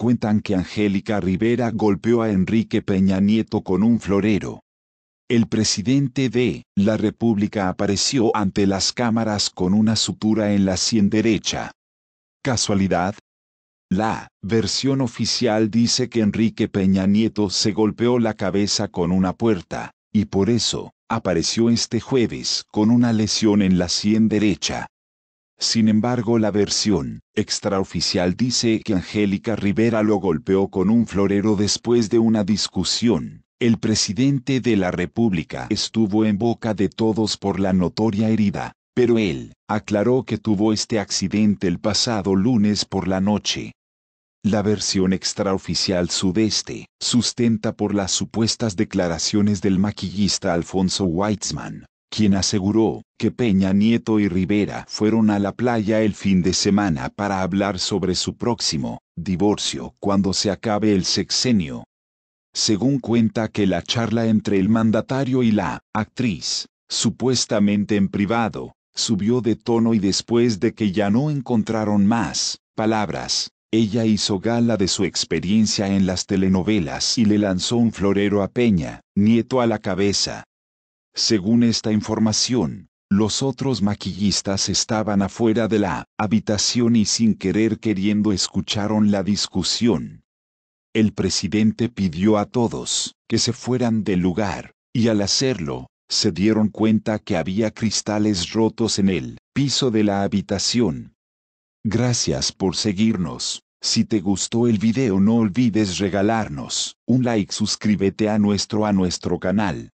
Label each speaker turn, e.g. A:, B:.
A: cuentan que Angélica Rivera golpeó a Enrique Peña Nieto con un florero. El presidente de la República apareció ante las cámaras con una sutura en la sien derecha. ¿Casualidad? La versión oficial dice que Enrique Peña Nieto se golpeó la cabeza con una puerta, y por eso, apareció este jueves con una lesión en la sien derecha. Sin embargo, la versión extraoficial dice que Angélica Rivera lo golpeó con un florero después de una discusión. El presidente de la República estuvo en boca de todos por la notoria herida, pero él aclaró que tuvo este accidente el pasado lunes por la noche. La versión extraoficial sudeste sustenta por las supuestas declaraciones del maquillista Alfonso Weizmann, quien aseguró que Peña Nieto y Rivera fueron a la playa el fin de semana para hablar sobre su próximo divorcio cuando se acabe el sexenio. Según cuenta que la charla entre el mandatario y la actriz, supuestamente en privado, subió de tono y después de que ya no encontraron más palabras, ella hizo gala de su experiencia en las telenovelas y le lanzó un florero a Peña, nieto a la cabeza. Según esta información, los otros maquillistas estaban afuera de la habitación y sin querer queriendo escucharon la discusión. El presidente pidió a todos que se fueran del lugar, y al hacerlo, se dieron cuenta que había cristales rotos en el piso de la habitación. Gracias por seguirnos. Si te gustó el video no olvides regalarnos un like, suscríbete a nuestro a nuestro canal.